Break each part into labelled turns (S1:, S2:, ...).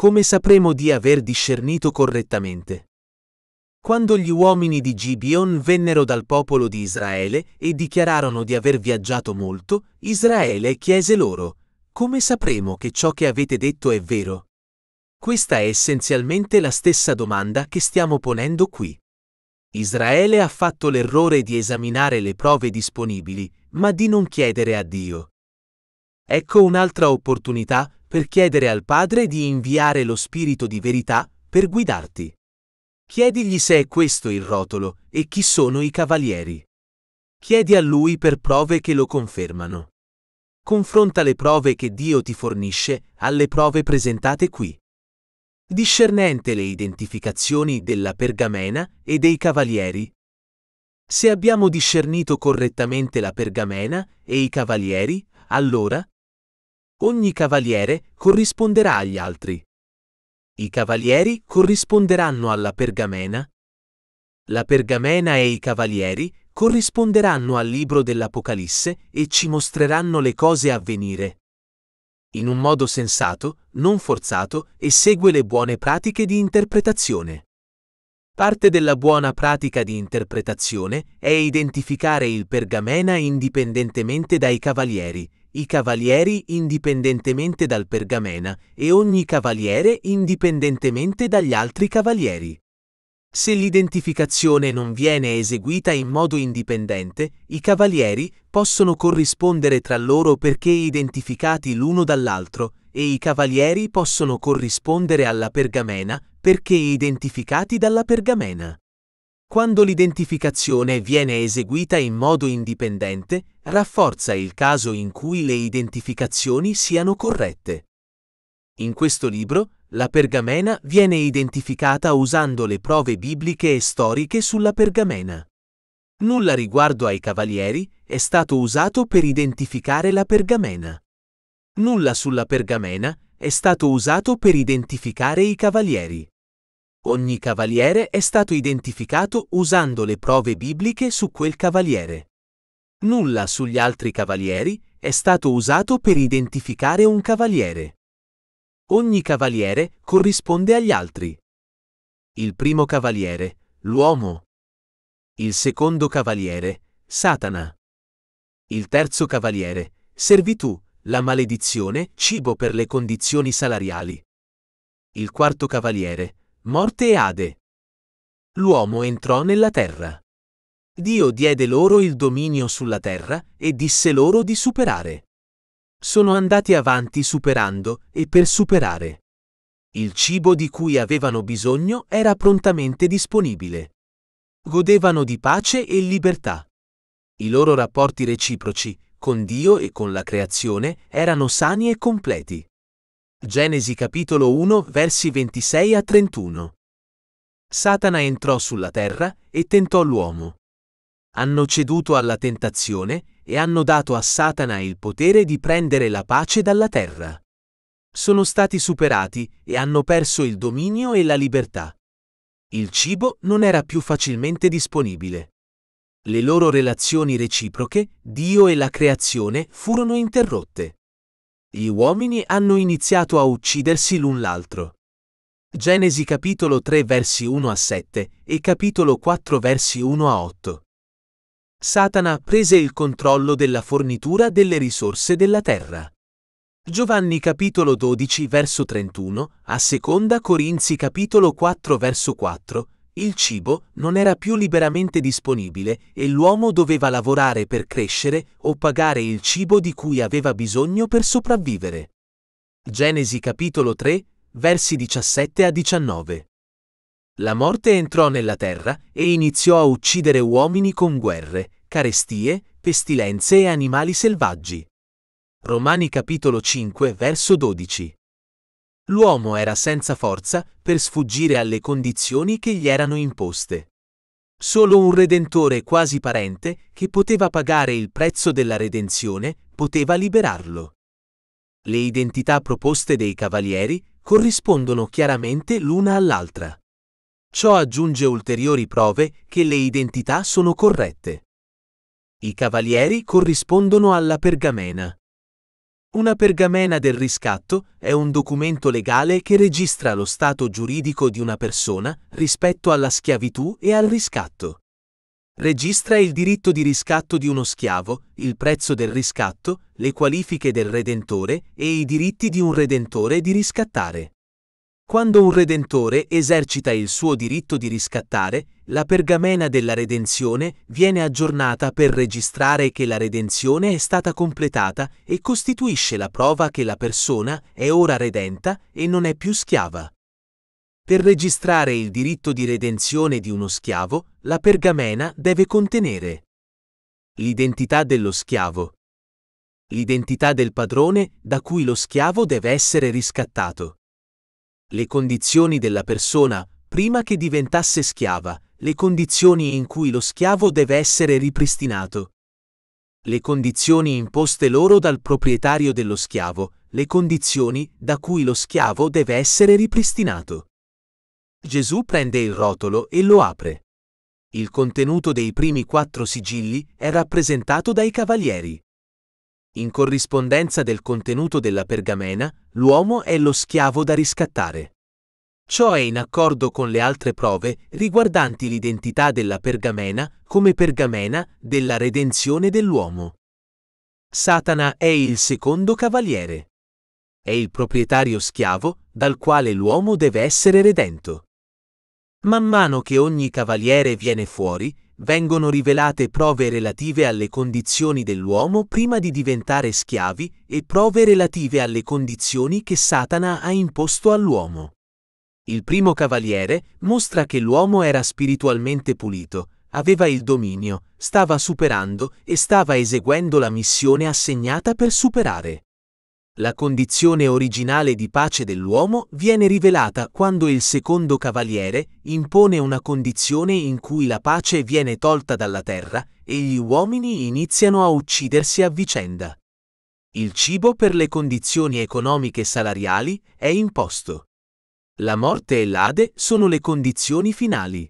S1: come sapremo di aver discernito correttamente? Quando gli uomini di Gibeon vennero dal popolo di Israele e dichiararono di aver viaggiato molto, Israele chiese loro, come sapremo che ciò che avete detto è vero? Questa è essenzialmente la stessa domanda che stiamo ponendo qui. Israele ha fatto l'errore di esaminare le prove disponibili, ma di non chiedere a Dio. Ecco un'altra opportunità per chiedere al Padre di inviare lo Spirito di verità per guidarti. Chiedigli se è questo il rotolo e chi sono i cavalieri. Chiedi a Lui per prove che lo confermano. Confronta le prove che Dio ti fornisce alle prove presentate qui. Discernente le identificazioni della pergamena e dei cavalieri. Se abbiamo discernito correttamente la pergamena e i cavalieri, allora Ogni cavaliere corrisponderà agli altri. I cavalieri corrisponderanno alla pergamena. La pergamena e i cavalieri corrisponderanno al libro dell'Apocalisse e ci mostreranno le cose a venire. In un modo sensato, non forzato e segue le buone pratiche di interpretazione. Parte della buona pratica di interpretazione è identificare il pergamena indipendentemente dai cavalieri i cavalieri indipendentemente dal pergamena e ogni cavaliere indipendentemente dagli altri cavalieri. Se l'identificazione non viene eseguita in modo indipendente, i cavalieri possono corrispondere tra loro perché identificati l'uno dall'altro, e i cavalieri possono corrispondere alla pergamena perché identificati dalla pergamena. Quando l'identificazione viene eseguita in modo indipendente, rafforza il caso in cui le identificazioni siano corrette. In questo libro, la pergamena viene identificata usando le prove bibliche e storiche sulla pergamena. Nulla riguardo ai cavalieri è stato usato per identificare la pergamena. Nulla sulla pergamena è stato usato per identificare i cavalieri. Ogni cavaliere è stato identificato usando le prove bibliche su quel cavaliere. Nulla sugli altri cavalieri è stato usato per identificare un cavaliere. Ogni cavaliere corrisponde agli altri. Il primo cavaliere, l'uomo. Il secondo cavaliere, Satana. Il terzo cavaliere, servitù, la maledizione, cibo per le condizioni salariali. Il quarto cavaliere, Morte e Ade. L'uomo entrò nella terra. Dio diede loro il dominio sulla terra e disse loro di superare. Sono andati avanti superando e per superare. Il cibo di cui avevano bisogno era prontamente disponibile. Godevano di pace e libertà. I loro rapporti reciproci, con Dio e con la creazione, erano sani e completi. Genesi capitolo 1 versi 26 a 31. Satana entrò sulla terra e tentò l'uomo. Hanno ceduto alla tentazione e hanno dato a Satana il potere di prendere la pace dalla terra. Sono stati superati e hanno perso il dominio e la libertà. Il cibo non era più facilmente disponibile. Le loro relazioni reciproche, Dio e la creazione, furono interrotte. Gli uomini hanno iniziato a uccidersi l'un l'altro. Genesi capitolo 3 versi 1 a 7 e capitolo 4 versi 1 a 8. Satana prese il controllo della fornitura delle risorse della terra. Giovanni capitolo 12 verso 31, a seconda Corinzi capitolo 4 verso 4 il cibo non era più liberamente disponibile e l'uomo doveva lavorare per crescere o pagare il cibo di cui aveva bisogno per sopravvivere. Genesi capitolo 3, versi 17 a 19. La morte entrò nella terra e iniziò a uccidere uomini con guerre, carestie, pestilenze e animali selvaggi. Romani capitolo 5, verso 12 l'uomo era senza forza per sfuggire alle condizioni che gli erano imposte. Solo un redentore quasi parente, che poteva pagare il prezzo della redenzione, poteva liberarlo. Le identità proposte dei cavalieri corrispondono chiaramente l'una all'altra. Ciò aggiunge ulteriori prove che le identità sono corrette. I cavalieri corrispondono alla pergamena. Una pergamena del riscatto è un documento legale che registra lo stato giuridico di una persona rispetto alla schiavitù e al riscatto. Registra il diritto di riscatto di uno schiavo, il prezzo del riscatto, le qualifiche del redentore e i diritti di un redentore di riscattare. Quando un redentore esercita il suo diritto di riscattare, la pergamena della redenzione viene aggiornata per registrare che la redenzione è stata completata e costituisce la prova che la persona è ora redenta e non è più schiava. Per registrare il diritto di redenzione di uno schiavo, la pergamena deve contenere l'identità dello schiavo, l'identità del padrone da cui lo schiavo deve essere riscattato, le condizioni della persona prima che diventasse schiava, le condizioni in cui lo schiavo deve essere ripristinato. Le condizioni imposte loro dal proprietario dello schiavo, le condizioni da cui lo schiavo deve essere ripristinato. Gesù prende il rotolo e lo apre. Il contenuto dei primi quattro sigilli è rappresentato dai cavalieri. In corrispondenza del contenuto della pergamena, l'uomo è lo schiavo da riscattare. Ciò è in accordo con le altre prove riguardanti l'identità della pergamena come pergamena della redenzione dell'uomo. Satana è il secondo cavaliere. È il proprietario schiavo dal quale l'uomo deve essere redento. Man mano che ogni cavaliere viene fuori, vengono rivelate prove relative alle condizioni dell'uomo prima di diventare schiavi e prove relative alle condizioni che Satana ha imposto all'uomo. Il primo cavaliere mostra che l'uomo era spiritualmente pulito, aveva il dominio, stava superando e stava eseguendo la missione assegnata per superare. La condizione originale di pace dell'uomo viene rivelata quando il secondo cavaliere impone una condizione in cui la pace viene tolta dalla terra e gli uomini iniziano a uccidersi a vicenda. Il cibo per le condizioni economiche salariali è imposto. La morte e l'Ade sono le condizioni finali.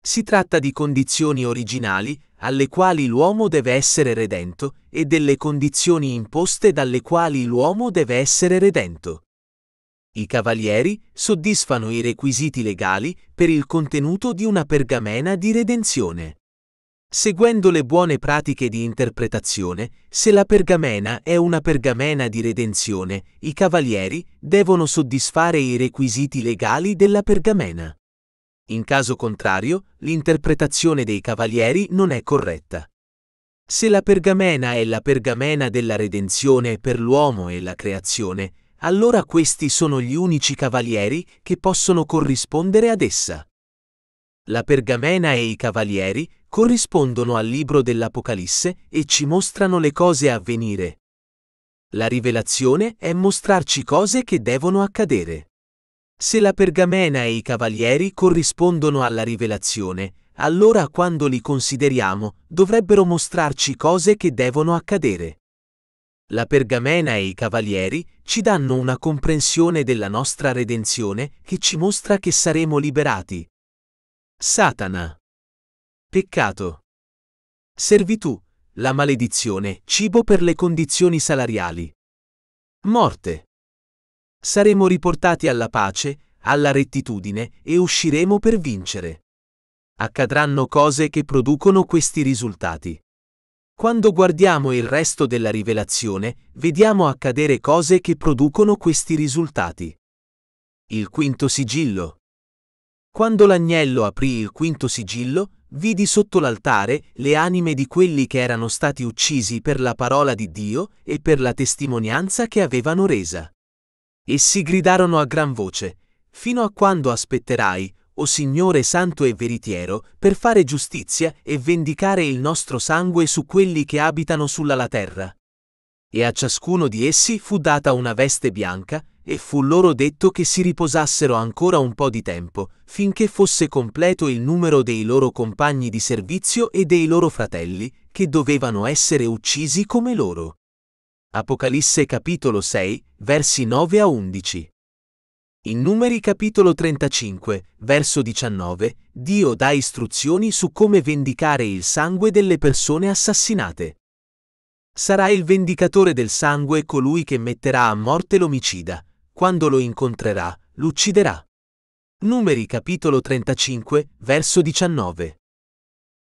S1: Si tratta di condizioni originali alle quali l'uomo deve essere redento e delle condizioni imposte dalle quali l'uomo deve essere redento. I cavalieri soddisfano i requisiti legali per il contenuto di una pergamena di redenzione. Seguendo le buone pratiche di interpretazione, se la pergamena è una pergamena di redenzione, i cavalieri devono soddisfare i requisiti legali della pergamena. In caso contrario, l'interpretazione dei cavalieri non è corretta. Se la pergamena è la pergamena della redenzione per l'uomo e la creazione, allora questi sono gli unici cavalieri che possono corrispondere ad essa. La pergamena e i cavalieri corrispondono al libro dell'Apocalisse e ci mostrano le cose a venire. La rivelazione è mostrarci cose che devono accadere. Se la pergamena e i cavalieri corrispondono alla rivelazione, allora quando li consideriamo dovrebbero mostrarci cose che devono accadere. La pergamena e i cavalieri ci danno una comprensione della nostra redenzione che ci mostra che saremo liberati. Satana Peccato. Servitù, la maledizione, cibo per le condizioni salariali. Morte. Saremo riportati alla pace, alla rettitudine e usciremo per vincere. Accadranno cose che producono questi risultati. Quando guardiamo il resto della rivelazione, vediamo accadere cose che producono questi risultati. Il quinto sigillo. Quando l'agnello aprì il quinto sigillo, vidi sotto l'altare le anime di quelli che erano stati uccisi per la parola di Dio e per la testimonianza che avevano resa. Essi gridarono a gran voce, fino a quando aspetterai, o Signore Santo e Veritiero, per fare giustizia e vendicare il nostro sangue su quelli che abitano sulla la terra. E a ciascuno di essi fu data una veste bianca, e fu loro detto che si riposassero ancora un po' di tempo, finché fosse completo il numero dei loro compagni di servizio e dei loro fratelli, che dovevano essere uccisi come loro. Apocalisse capitolo 6, versi 9 a 11. In Numeri capitolo 35, verso 19, Dio dà istruzioni su come vendicare il sangue delle persone assassinate. Sarà il vendicatore del sangue colui che metterà a morte l'omicida. Quando lo incontrerà, l'ucciderà. Numeri capitolo 35, verso 19.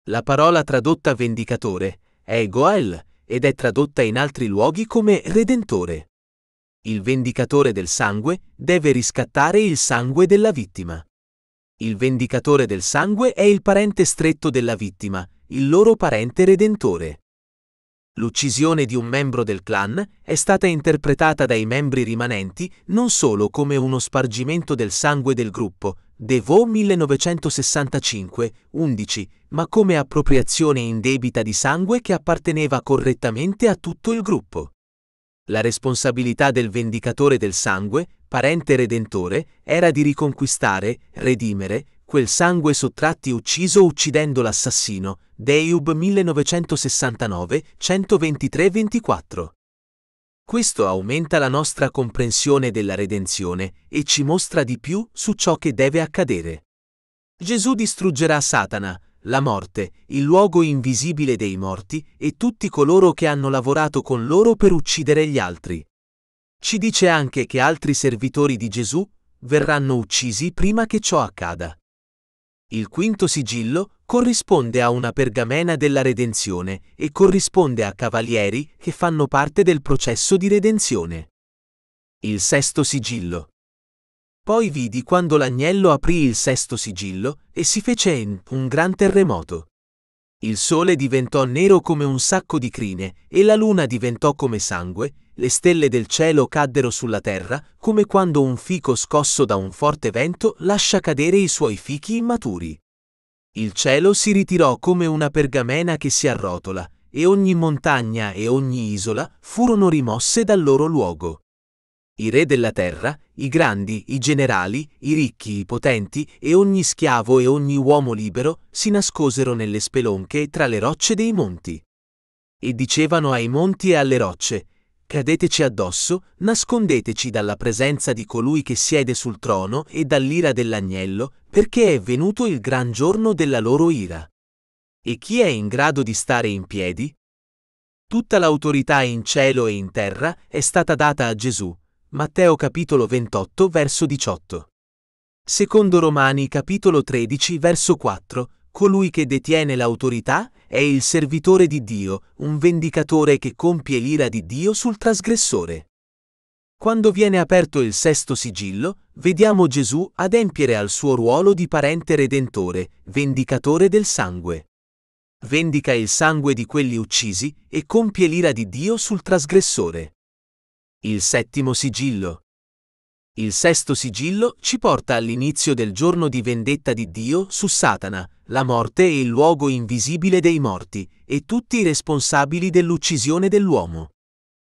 S1: La parola tradotta vendicatore è Goel ed è tradotta in altri luoghi come redentore. Il vendicatore del sangue deve riscattare il sangue della vittima. Il vendicatore del sangue è il parente stretto della vittima, il loro parente redentore. L'uccisione di un membro del clan è stata interpretata dai membri rimanenti non solo come uno spargimento del sangue del gruppo, Devo 1965-11, ma come appropriazione indebita di sangue che apparteneva correttamente a tutto il gruppo. La responsabilità del vendicatore del sangue, parente redentore, era di riconquistare, redimere, quel sangue sottratti ucciso uccidendo l'assassino, Deiub 1969, 123-24. Questo aumenta la nostra comprensione della redenzione e ci mostra di più su ciò che deve accadere. Gesù distruggerà Satana, la morte, il luogo invisibile dei morti e tutti coloro che hanno lavorato con loro per uccidere gli altri. Ci dice anche che altri servitori di Gesù verranno uccisi prima che ciò accada. Il quinto sigillo corrisponde a una pergamena della redenzione e corrisponde a cavalieri che fanno parte del processo di redenzione. Il sesto sigillo. Poi vidi quando l'agnello aprì il sesto sigillo e si fece un gran terremoto. Il sole diventò nero come un sacco di crine e la luna diventò come sangue, le stelle del cielo caddero sulla terra come quando un fico scosso da un forte vento lascia cadere i suoi fichi immaturi. Il cielo si ritirò come una pergamena che si arrotola, e ogni montagna e ogni isola furono rimosse dal loro luogo i re della terra, i grandi, i generali, i ricchi, i potenti e ogni schiavo e ogni uomo libero si nascosero nelle spelonche e tra le rocce dei monti. E dicevano ai monti e alle rocce, Cadeteci addosso, nascondeteci dalla presenza di colui che siede sul trono e dall'ira dell'agnello, perché è venuto il gran giorno della loro ira. E chi è in grado di stare in piedi? Tutta l'autorità in cielo e in terra è stata data a Gesù, Matteo capitolo 28 verso 18. Secondo Romani capitolo 13 verso 4, colui che detiene l'autorità è il servitore di Dio, un vendicatore che compie l'ira di Dio sul trasgressore. Quando viene aperto il sesto sigillo, vediamo Gesù adempiere al suo ruolo di parente redentore, vendicatore del sangue. Vendica il sangue di quelli uccisi e compie l'ira di Dio sul trasgressore. Il settimo sigillo. Il sesto sigillo ci porta all'inizio del giorno di vendetta di Dio su Satana, la morte e il luogo invisibile dei morti, e tutti i responsabili dell'uccisione dell'uomo.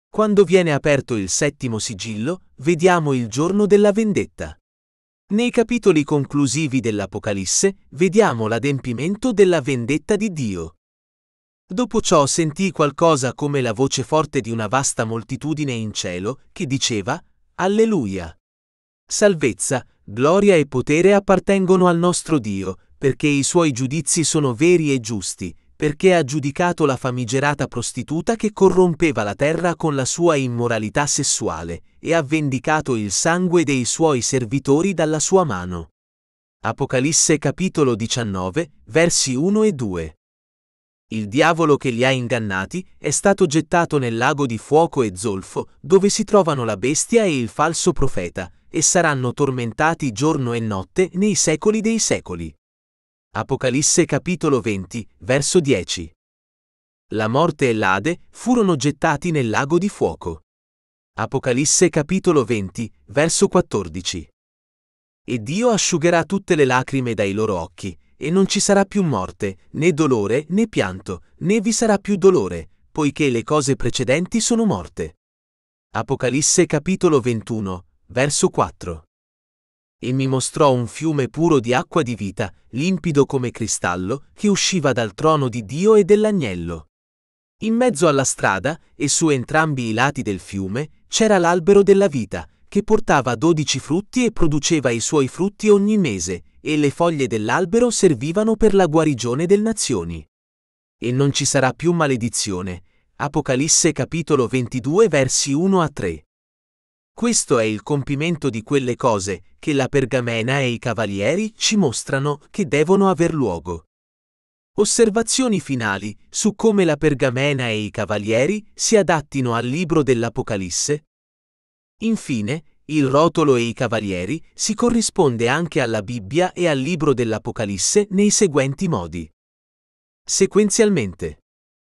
S1: Quando viene aperto il settimo sigillo, vediamo il giorno della vendetta. Nei capitoli conclusivi dell'Apocalisse vediamo l'adempimento della vendetta di Dio. Dopo ciò sentì qualcosa come la voce forte di una vasta moltitudine in cielo che diceva Alleluia. Salvezza, gloria e potere appartengono al nostro Dio, perché i suoi giudizi sono veri e giusti, perché ha giudicato la famigerata prostituta che corrompeva la terra con la sua immoralità sessuale e ha vendicato il sangue dei suoi servitori dalla sua mano. Apocalisse capitolo 19, versi 1 e 2. Il diavolo che li ha ingannati è stato gettato nel lago di fuoco e zolfo, dove si trovano la bestia e il falso profeta, e saranno tormentati giorno e notte nei secoli dei secoli. Apocalisse capitolo 20, verso 10. La morte e l'Ade furono gettati nel lago di fuoco. Apocalisse capitolo 20, verso 14. E Dio asciugherà tutte le lacrime dai loro occhi, e non ci sarà più morte, né dolore, né pianto, né vi sarà più dolore, poiché le cose precedenti sono morte. Apocalisse capitolo 21, verso 4. E mi mostrò un fiume puro di acqua di vita, limpido come cristallo, che usciva dal trono di Dio e dell'agnello. In mezzo alla strada, e su entrambi i lati del fiume, c'era l'albero della vita, che portava dodici frutti e produceva i suoi frutti ogni mese, e le foglie dell'albero servivano per la guarigione delle nazioni. E non ci sarà più maledizione. Apocalisse capitolo 22 versi 1 a 3. Questo è il compimento di quelle cose che la pergamena e i cavalieri ci mostrano che devono aver luogo. Osservazioni finali su come la pergamena e i cavalieri si adattino al libro dell'Apocalisse? Infine, il rotolo e i cavalieri si corrisponde anche alla Bibbia e al libro dell'Apocalisse nei seguenti modi. Sequenzialmente.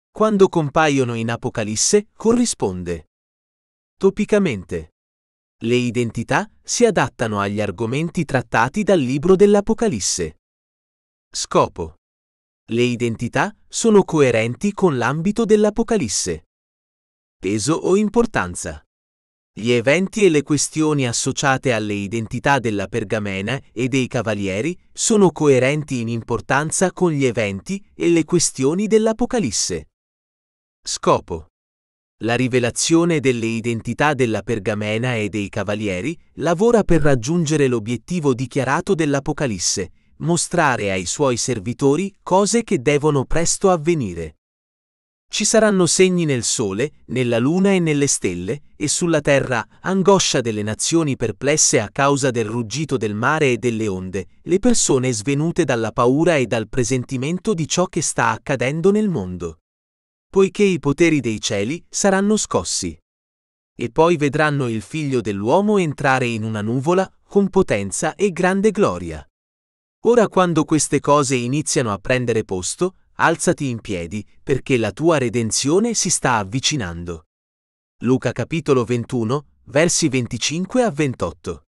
S1: Quando compaiono in Apocalisse, corrisponde. Topicamente. Le identità si adattano agli argomenti trattati dal libro dell'Apocalisse. Scopo. Le identità sono coerenti con l'ambito dell'Apocalisse. Peso o importanza. Gli eventi e le questioni associate alle identità della pergamena e dei cavalieri sono coerenti in importanza con gli eventi e le questioni dell'Apocalisse. Scopo. La rivelazione delle identità della pergamena e dei cavalieri lavora per raggiungere l'obiettivo dichiarato dell'Apocalisse, mostrare ai suoi servitori cose che devono presto avvenire. Ci saranno segni nel sole, nella luna e nelle stelle, e sulla terra angoscia delle nazioni perplesse a causa del ruggito del mare e delle onde, le persone svenute dalla paura e dal presentimento di ciò che sta accadendo nel mondo. Poiché i poteri dei cieli saranno scossi. E poi vedranno il figlio dell'uomo entrare in una nuvola con potenza e grande gloria. Ora quando queste cose iniziano a prendere posto, alzati in piedi perché la tua redenzione si sta avvicinando. Luca capitolo 21, versi 25 a 28.